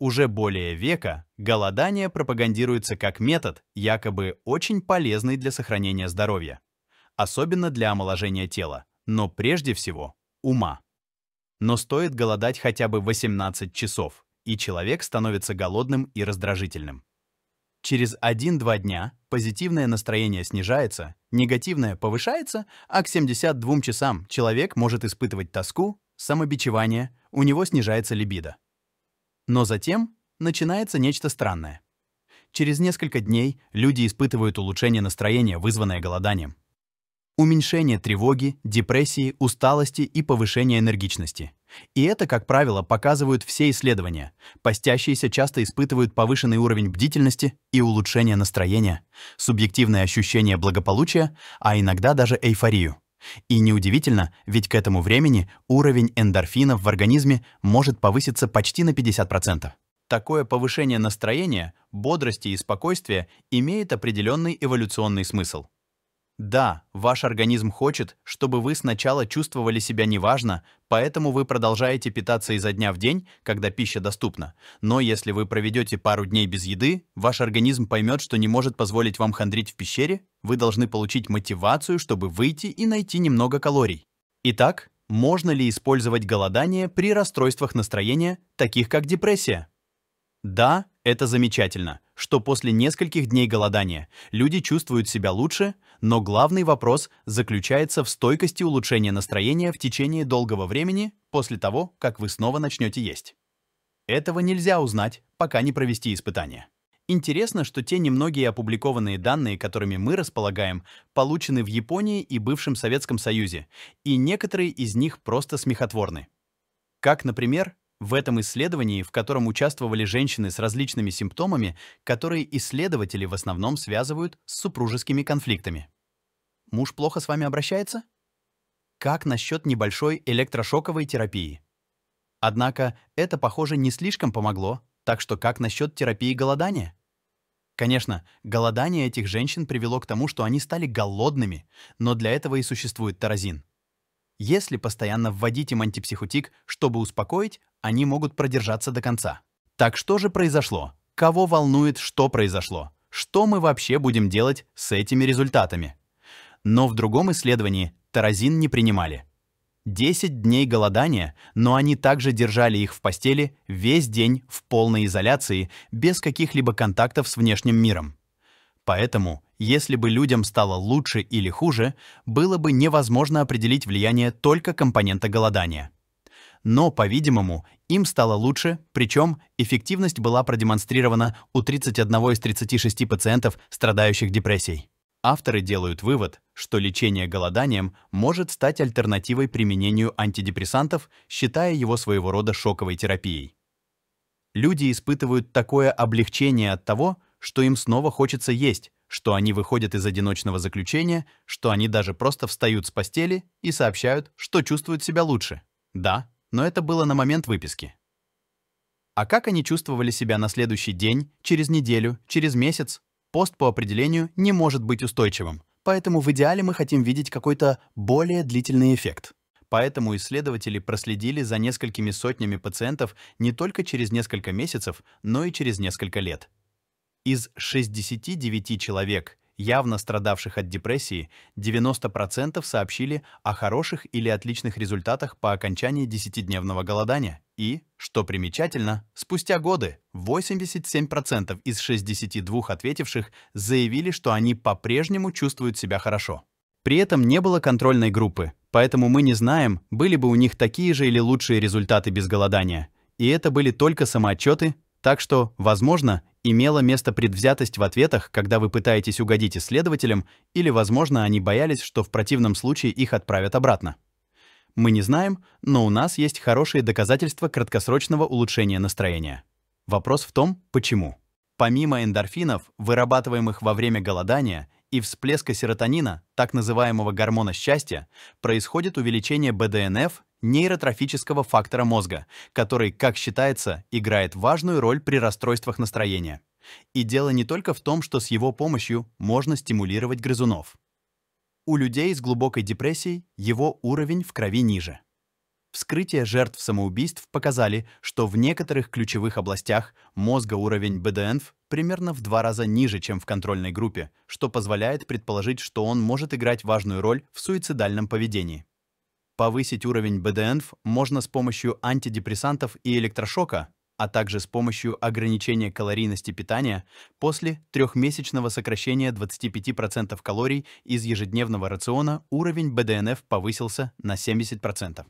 Уже более века голодание пропагандируется как метод, якобы очень полезный для сохранения здоровья, особенно для омоложения тела, но прежде всего ума. Но стоит голодать хотя бы 18 часов, и человек становится голодным и раздражительным. Через 1-2 дня позитивное настроение снижается, негативное повышается, а к 72 часам человек может испытывать тоску, самобичевание, у него снижается либидо. Но затем начинается нечто странное. Через несколько дней люди испытывают улучшение настроения, вызванное голоданием. Уменьшение тревоги, депрессии, усталости и повышение энергичности. И это, как правило, показывают все исследования. Постящиеся часто испытывают повышенный уровень бдительности и улучшение настроения, субъективное ощущение благополучия, а иногда даже эйфорию. И неудивительно, ведь к этому времени уровень эндорфинов в организме может повыситься почти на 50%. Такое повышение настроения, бодрости и спокойствия имеет определенный эволюционный смысл. Да, ваш организм хочет, чтобы вы сначала чувствовали себя неважно, поэтому вы продолжаете питаться изо дня в день, когда пища доступна. Но если вы проведете пару дней без еды, ваш организм поймет, что не может позволить вам хандрить в пещере вы должны получить мотивацию, чтобы выйти и найти немного калорий. Итак, можно ли использовать голодание при расстройствах настроения, таких как депрессия? Да, это замечательно, что после нескольких дней голодания люди чувствуют себя лучше, но главный вопрос заключается в стойкости улучшения настроения в течение долгого времени после того, как вы снова начнете есть. Этого нельзя узнать, пока не провести испытания. Интересно, что те немногие опубликованные данные, которыми мы располагаем, получены в Японии и бывшем Советском Союзе, и некоторые из них просто смехотворны. Как, например, в этом исследовании, в котором участвовали женщины с различными симптомами, которые исследователи в основном связывают с супружескими конфликтами. Муж плохо с вами обращается? Как насчет небольшой электрошоковой терапии? Однако это, похоже, не слишком помогло, так что как насчет терапии голодания? Конечно, голодание этих женщин привело к тому, что они стали голодными, но для этого и существует таразин. Если постоянно вводить им антипсихотик, чтобы успокоить, они могут продержаться до конца. Так что же произошло? Кого волнует, что произошло? Что мы вообще будем делать с этими результатами? Но в другом исследовании таразин не принимали – 10 дней голодания, но они также держали их в постели весь день в полной изоляции, без каких-либо контактов с внешним миром. Поэтому, если бы людям стало лучше или хуже, было бы невозможно определить влияние только компонента голодания. Но, по-видимому, им стало лучше, причем эффективность была продемонстрирована у 31 из 36 пациентов, страдающих депрессией. Авторы делают вывод, что лечение голоданием может стать альтернативой применению антидепрессантов, считая его своего рода шоковой терапией. Люди испытывают такое облегчение от того, что им снова хочется есть, что они выходят из одиночного заключения, что они даже просто встают с постели и сообщают, что чувствуют себя лучше. Да, но это было на момент выписки. А как они чувствовали себя на следующий день, через неделю, через месяц, пост по определению не может быть устойчивым, поэтому в идеале мы хотим видеть какой-то более длительный эффект. Поэтому исследователи проследили за несколькими сотнями пациентов не только через несколько месяцев, но и через несколько лет. Из 69 человек, явно страдавших от депрессии, 90% сообщили о хороших или отличных результатах по окончании 10-дневного голодания. И, что примечательно, спустя годы 87% из 62 ответивших заявили, что они по-прежнему чувствуют себя хорошо. При этом не было контрольной группы, поэтому мы не знаем, были бы у них такие же или лучшие результаты без голодания. И это были только самоотчеты, так что, возможно, имела место предвзятость в ответах, когда вы пытаетесь угодить исследователям, или, возможно, они боялись, что в противном случае их отправят обратно. Мы не знаем, но у нас есть хорошие доказательства краткосрочного улучшения настроения. Вопрос в том, почему. Помимо эндорфинов, вырабатываемых во время голодания, и всплеска серотонина, так называемого гормона счастья, происходит увеличение БДНФ, нейротрофического фактора мозга, который, как считается, играет важную роль при расстройствах настроения. И дело не только в том, что с его помощью можно стимулировать грызунов. У людей с глубокой депрессией его уровень в крови ниже. Вскрытия жертв самоубийств показали, что в некоторых ключевых областях мозга уровень БДНФ примерно в два раза ниже, чем в контрольной группе, что позволяет предположить, что он может играть важную роль в суицидальном поведении. Повысить уровень БДНФ можно с помощью антидепрессантов и электрошока, а также с помощью ограничения калорийности питания после трехмесячного сокращения 25% калорий из ежедневного рациона уровень БДНФ повысился на 70%.